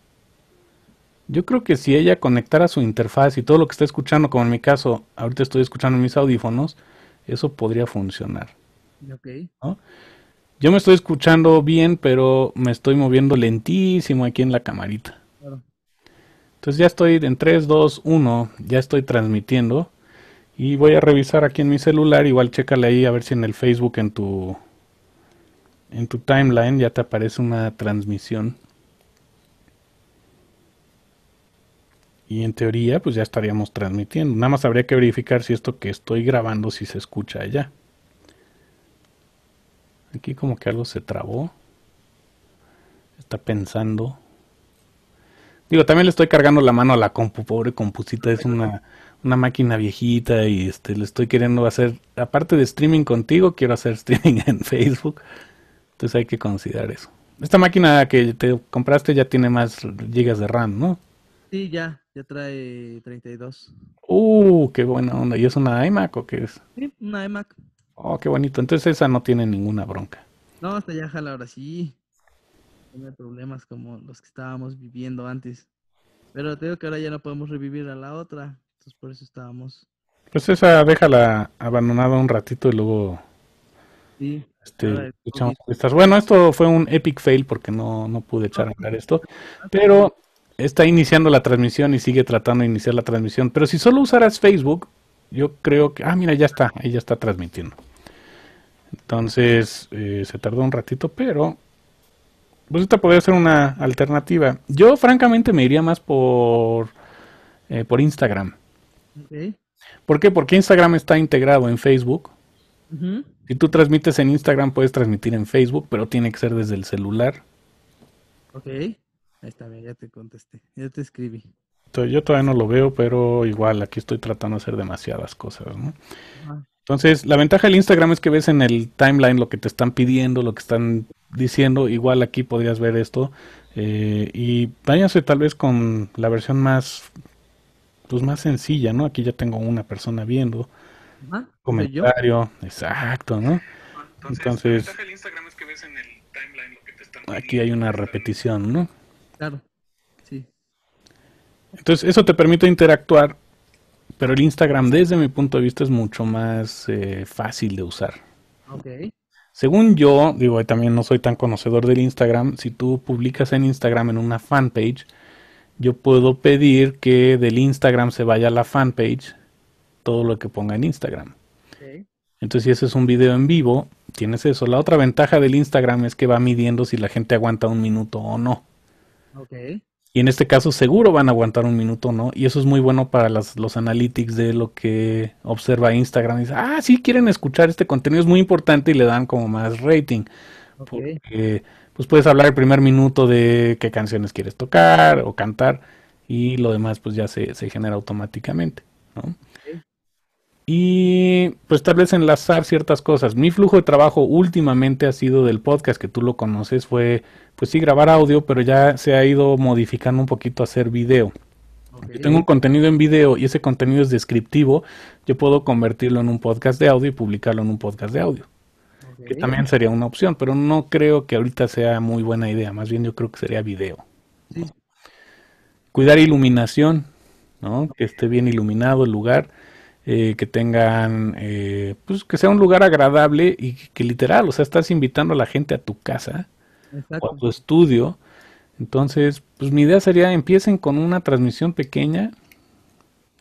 yo creo que si ella conectara su interfaz y todo lo que está escuchando, como en mi caso, ahorita estoy escuchando mis audífonos, eso podría funcionar. Yo me estoy escuchando bien, pero me estoy moviendo lentísimo aquí en la camarita. Entonces ya estoy en 3, 2, 1, ya estoy transmitiendo. Y voy a revisar aquí en mi celular, igual chécale ahí a ver si en el Facebook, en tu, en tu timeline ya te aparece una transmisión. y en teoría pues ya estaríamos transmitiendo. Nada más habría que verificar si esto que estoy grabando si se escucha allá. Aquí como que algo se trabó. Está pensando. Digo, también le estoy cargando la mano a la compu, pobre compusita, es una, una máquina viejita y este le estoy queriendo hacer, aparte de streaming contigo, quiero hacer streaming en Facebook. Entonces hay que considerar eso. Esta máquina que te compraste ya tiene más gigas de RAM, ¿no? Sí, ya. Ya trae 32. ¡Uh! ¡Qué buena onda! ¿Y es una iMac o qué es? Sí, una iMac. Oh, qué bonito. Entonces esa no tiene ninguna bronca. No, hasta ya jala ahora sí. No problemas como los que estábamos viviendo antes. Pero creo que ahora ya no podemos revivir a la otra. Entonces por eso estábamos. Pues esa déjala abandonada un ratito y luego. Sí. Este, Bueno, esto fue un epic fail porque no, no pude echar a esto. Pero está iniciando la transmisión y sigue tratando de iniciar la transmisión. Pero si solo usaras Facebook, yo creo que... Ah, mira, ya está, ahí ya está transmitiendo. Entonces, eh, se tardó un ratito, pero... Pues esta podría ser una alternativa. Yo francamente me iría más por, eh, por Instagram. ¿Por qué? Porque Instagram está integrado en Facebook. Si tú transmites en Instagram, puedes transmitir en Facebook, pero tiene que ser desde el celular. Ok. Ahí está, ya te contesté, ya te escribí. Yo todavía no lo veo, pero igual aquí estoy tratando de hacer demasiadas cosas, ¿no? Ah. Entonces, la ventaja del Instagram es que ves en el timeline lo que te están pidiendo, lo que están diciendo. Igual aquí podrías ver esto. Eh, y váyanse tal vez con la versión más, pues más sencilla, ¿no? Aquí ya tengo una persona viendo. Comentario, exacto, ¿no? Entonces, la ventaja del Instagram es que ves en el timeline lo que te están Aquí hay una repetición, ¿no? Claro, sí. Entonces, eso te permite interactuar, pero el Instagram, desde mi punto de vista, es mucho más eh, fácil de usar. Según yo, digo, también no soy tan conocedor del Instagram, si tú publicas en Instagram en una fanpage, yo puedo pedir que del Instagram se vaya a la fanpage todo lo que ponga en Instagram. Entonces, si ese es un video en vivo, tienes eso. La otra ventaja del Instagram es que va midiendo si la gente aguanta un minuto o no. Y en este caso seguro van a aguantar un minuto, ¿no? Y eso es muy bueno para los analytics de lo que observa Instagram. dice, ah, sí, quieren escuchar este contenido, es muy importante y le dan como más rating. Porque pues puedes hablar el primer minuto de qué canciones quieres tocar o cantar y lo demás pues ya se genera automáticamente, ¿no? y pues tal vez enlazar ciertas cosas. Mi flujo de trabajo últimamente ha sido del podcast, que tú lo conoces, fue pues sí grabar audio, pero ya se ha ido modificando un poquito a hacer video. Yo tengo un contenido en video y ese contenido es descriptivo, yo puedo convertirlo en un podcast de audio y publicarlo en un podcast de audio. Que también sería una opción, pero no creo que ahorita sea muy buena idea, más bien yo creo que sería video. Cuidar iluminación, ¿no? Que esté bien iluminado el lugar eh, que tengan, eh, pues que sea un lugar agradable y que, literal, o sea, estás invitando a la gente a tu casa o a tu estudio. Entonces, pues mi idea sería empiecen con una transmisión pequeña.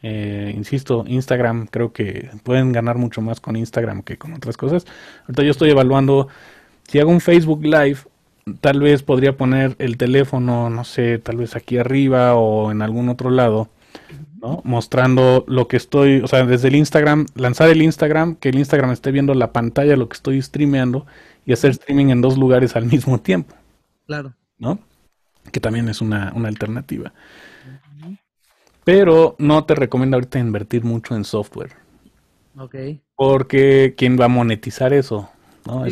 Eh, insisto, Instagram, creo que pueden ganar mucho más con Instagram que con otras cosas. Ahorita yo estoy evaluando, si hago un Facebook Live, tal vez podría poner el teléfono, no sé, tal vez aquí arriba o en algún otro lado Mostrando lo que estoy, o sea, desde el Instagram, lanzar el Instagram, que el Instagram esté viendo la pantalla, lo que estoy streameando, y hacer streaming en dos lugares al mismo tiempo. Claro. ¿No? Que también es una, alternativa. Pero no te recomiendo ahorita invertir mucho en software. Ok. Porque ¿quién va a monetizar eso? ¿No?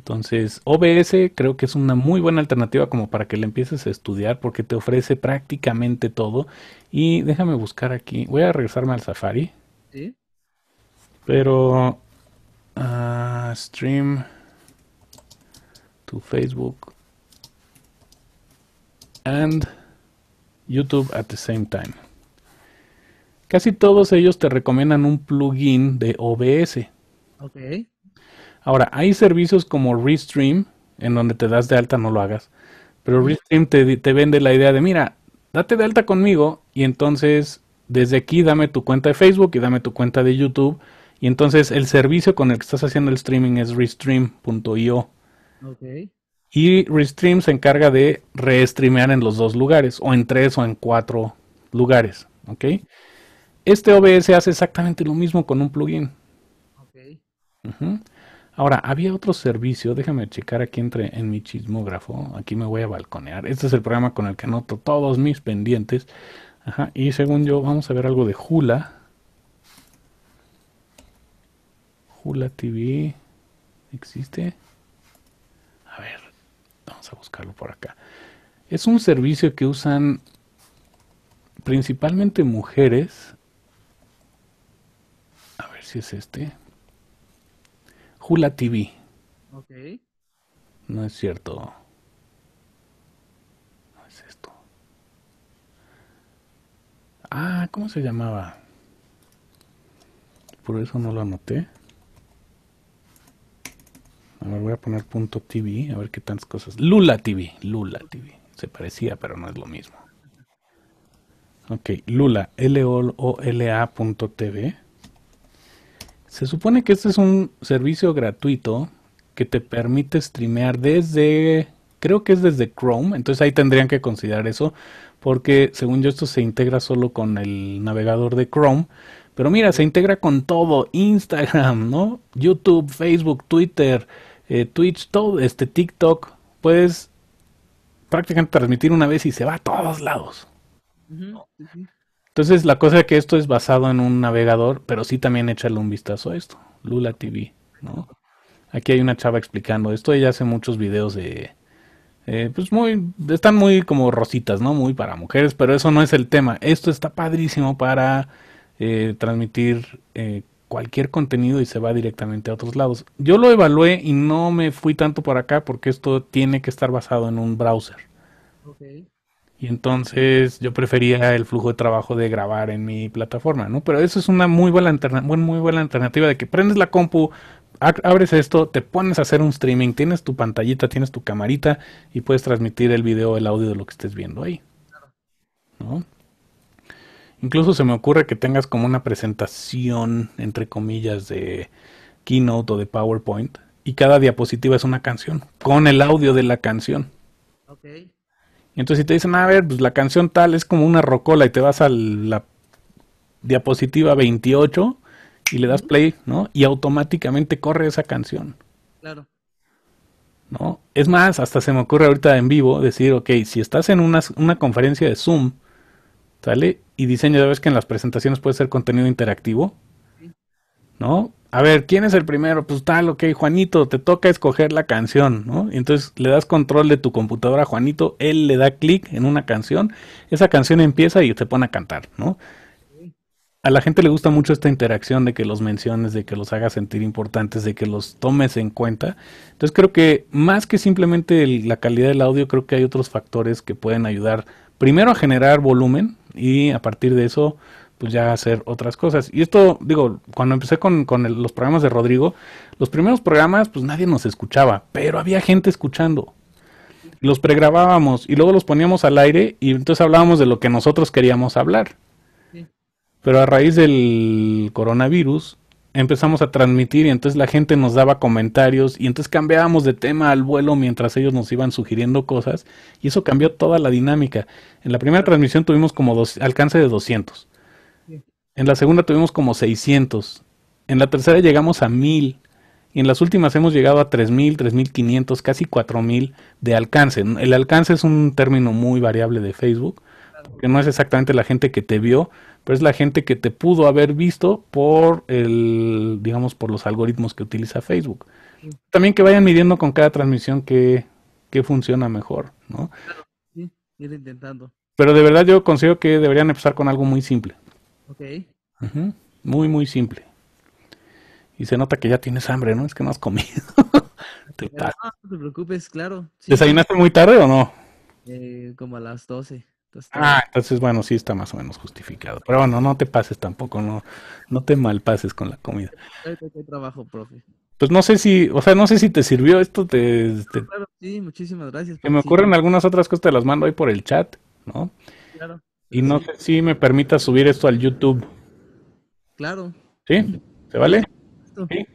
Entonces, OBS creo que es una muy buena alternativa como para que le empieces a estudiar porque te ofrece prácticamente todo. Y déjame buscar aquí. Voy a regresarme al Safari. ¿Sí? Pero ah, stream to Facebook and YouTube at the same time. Casi todos ellos te recomiendan un plugin de OBS. ok Ahora, hay servicios como Restream, en donde te das de alta, no lo hagas, pero Restream te, te vende la idea de, mira, date de alta conmigo y entonces desde aquí dame tu cuenta de Facebook y dame tu cuenta de YouTube. Y entonces el servicio con el que estás haciendo el streaming es restream.io. Y Restream se encarga de restreamear en los dos lugares, o en tres o en cuatro lugares. ¿ok? Este OBS hace exactamente lo mismo con un plugin. Okay. Ahora, había otro servicio, déjame checar aquí entre en mi chismógrafo, aquí me voy a balconear. Este es el programa con el que anoto todos mis pendientes. y según yo, vamos a ver algo de Hula. Hula TV, ¿existe? A ver, vamos a buscarlo por acá. Es un servicio que usan principalmente mujeres. A ver si es este. Hula TV. Ok. No es cierto. No es esto. Ah, ¿cómo se llamaba? Por eso no lo anoté. A ver, voy a poner punto .tv, a ver qué tantas cosas. Lula TV, Lula TV. Se parecía, pero no es lo mismo. Ok, Lula, L-O-L-A.tv. Se supone que este es un servicio gratuito que te permite streamear desde, creo que es desde Chrome, entonces ahí tendrían que considerar eso, porque según yo esto se integra solo con el navegador de Chrome, pero mira, se integra con todo, Instagram, ¿no? YouTube, Facebook, Twitter, eh, Twitch, todo, este TikTok, puedes prácticamente transmitir una vez y se va a todos lados. Entonces, la cosa es que esto es basado en un navegador, pero sí también échale un vistazo a esto. Lula TV, ¿no? Aquí hay una chava explicando esto. Ella hace muchos videos de. Eh, pues muy. Están muy como rositas, ¿no? Muy para mujeres, pero eso no es el tema. Esto está padrísimo para eh, transmitir eh, cualquier contenido y se va directamente a otros lados. Yo lo evalué y no me fui tanto por acá porque esto tiene que estar basado en un browser. Y entonces yo prefería el flujo de trabajo de grabar en mi plataforma, ¿no? Pero eso es una muy buena, muy, buena alternativa de que prendes la compu, abres esto, te pones a hacer un streaming, tienes tu pantallita, tienes tu camarita y puedes transmitir el video, el audio de lo que estés viendo ahí. Incluso se me ocurre que tengas como una presentación, entre comillas, de Keynote o de PowerPoint y cada diapositiva es una canción, con el audio de la canción. Entonces, si te dicen, a ver, pues la canción tal es como una rocola y te vas a la diapositiva 28 y le das play, ¿no? Y automáticamente corre esa canción. Claro. ¿No? Es más, hasta se me ocurre ahorita en vivo decir, ok, si estás en una, una conferencia de Zoom, ¿sale? Y diseño, ya ves que en las presentaciones puede ser contenido interactivo. ¿no? A ver, ¿quién es el primero? Pues tal, ok, Juanito, te toca escoger la canción, ¿no? entonces le das control de tu computadora a Juanito, él le da clic en una canción, esa canción empieza y te pone a cantar, ¿no? A la gente le gusta mucho esta interacción de que los menciones, de que los hagas sentir importantes, de que los tomes en cuenta. Entonces creo que más que simplemente la calidad del audio, creo que hay otros factores que pueden ayudar primero a generar volumen y a partir de eso pues ya hacer otras cosas. Y esto, digo, cuando empecé con, los programas de Rodrigo, los primeros programas, pues nadie nos escuchaba, pero había gente escuchando. Los pregrabábamos y luego los poníamos al aire y entonces hablábamos de lo que nosotros queríamos hablar. Pero a raíz del coronavirus empezamos a transmitir y entonces la gente nos daba comentarios y entonces cambiábamos de tema al vuelo mientras ellos nos iban sugiriendo cosas y eso cambió toda la dinámica. En la primera transmisión tuvimos como dos, alcance de 200 en la segunda tuvimos como 600. En la tercera llegamos a 1000. Y en las últimas hemos llegado a 3000, 3500, casi 4000 de alcance. El alcance es un término muy variable de Facebook, Que no es exactamente la gente que te vio, pero es la gente que te pudo haber visto por el digamos por los algoritmos que utiliza Facebook. También que vayan midiendo con cada transmisión que, funciona mejor, ¿no? sí, ir intentando. Pero de verdad yo considero que deberían empezar con algo muy simple. Ok. Muy, muy simple. Y se nota que ya tienes hambre, ¿no? Es que no has comido. no, te preocupes, claro. ¿Desayunaste muy tarde o no? Eh, como a las 12. ah, entonces bueno, sí está más o menos justificado. Pero bueno, no te pases tampoco, no, no te malpases con la comida. trabajo, profe? Pues no sé si, o sea, no sé si te sirvió esto. Claro, sí, muchísimas gracias. Que me ocurren algunas otras cosas, te las mando ahí por el chat, ¿no? Claro. Y no sé si me permita subir esto al YouTube. Claro. ¿Sí? ¿Se vale? Sí.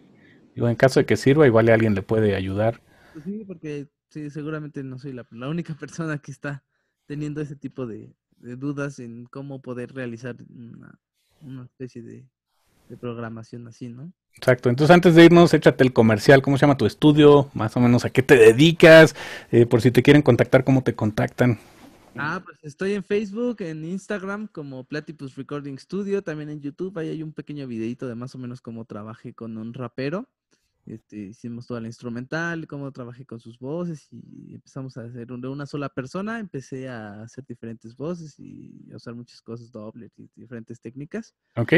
en caso de que sirva, igual alguien le puede ayudar. Pues sí, porque sí, seguramente no soy la, única persona que está teniendo ese tipo de, dudas en cómo poder realizar una, especie de, programación así, ¿no? Exacto, entonces antes de irnos, échate el comercial, ¿cómo se llama tu estudio? Más o menos a qué te dedicas, eh, por si te quieren contactar, ¿cómo te contactan? Ah, pues estoy en Facebook, en Instagram como Platypus Recording Studio, también en YouTube. Ahí hay un pequeño videito de más o menos cómo trabajé con un rapero. Este, hicimos toda la instrumental, cómo trabajé con sus voces y empezamos a hacer de una sola persona. Empecé a hacer diferentes voces y a usar muchas cosas dobles y diferentes técnicas. Ok.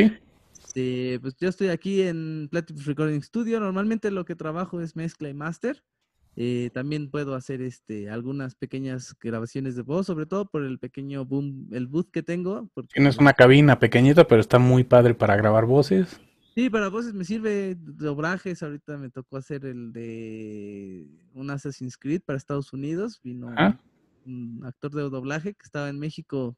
Este, pues yo estoy aquí en Platypus Recording Studio. Normalmente lo que trabajo es mezcla y master. Eh, también puedo hacer este, algunas pequeñas grabaciones de voz, sobre todo por el pequeño boom, el booth que tengo. Porque... Tienes pues una cabina pequeñita, pero está muy padre para grabar voces. Sí, para voces me sirve doblajes. Ahorita me tocó hacer el de un Assassin's Creed para Estados Unidos. Vino un actor de doblaje que estaba en México.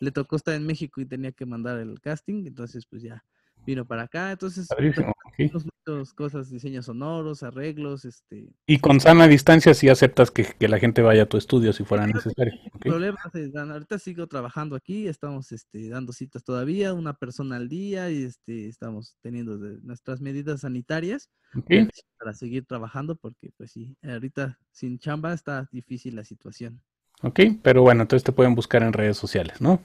Le tocó estar en México y tenía que mandar el casting. Entonces, pues ya vino para acá. Entonces, pues, okay. muchas cosas, diseños sonoros, arreglos, este. Y con este sana distancia si sí aceptas que, que, la gente vaya a tu estudio si fuera necesario. Okay. es eh, dan. Ahorita sigo trabajando aquí, estamos este, dando citas todavía, una persona al día, y este, estamos teniendo nuestras medidas sanitarias para seguir trabajando, porque pues sí, ahorita sin chamba está difícil la situación. Ok, pero bueno, entonces te pueden buscar en redes sociales, ¿no?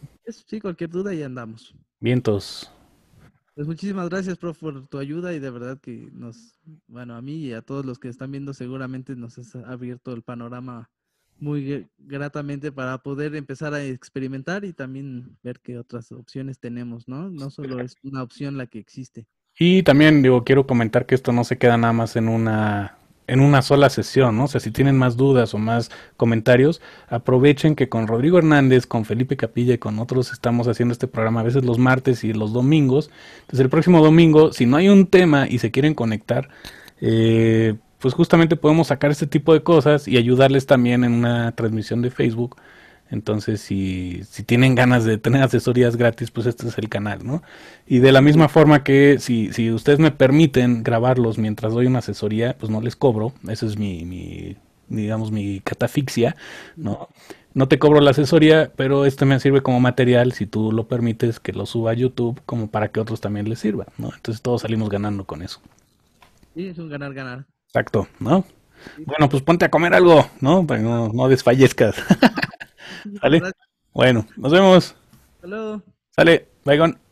Sí, cualquier duda y andamos. Vientos. Pues muchísimas gracias, prof, por tu ayuda y de verdad que nos, bueno, a mí y a todos los que están viendo seguramente nos has abierto el panorama muy gratamente para poder empezar a experimentar y también ver qué otras opciones tenemos, ¿no? No solo es una opción la que existe. Y también, digo, quiero comentar que esto no se queda nada más en una en una sola sesión, ¿no? O sea, si tienen más dudas o más comentarios, aprovechen que con Rodrigo Hernández, con Felipe Capilla y con otros estamos haciendo este programa a veces los martes y los domingos. Entonces el próximo domingo, si no hay un tema y se quieren conectar, eh, pues justamente podemos sacar este tipo de cosas y ayudarles también en una transmisión de Facebook entonces, si, si tienen ganas de tener asesorías gratis, pues este es el canal, ¿no? Y de la misma forma que si, si ustedes me permiten grabarlos mientras doy una asesoría, pues no les cobro. Esa es mi, digamos, mi catafixia, ¿no? No te cobro la asesoría, pero este me sirve como material, si tú lo permites, que lo suba a YouTube, como para que otros también les sirva, ¿no? Entonces todos salimos ganando con eso. Sí, es un ganar-ganar. Exacto, ¿no? Bueno, pues ponte a comer algo, ¿no? Para no, no desfallezcas. Sale. Bueno, nos vemos. ¡Hola! Sale, bye con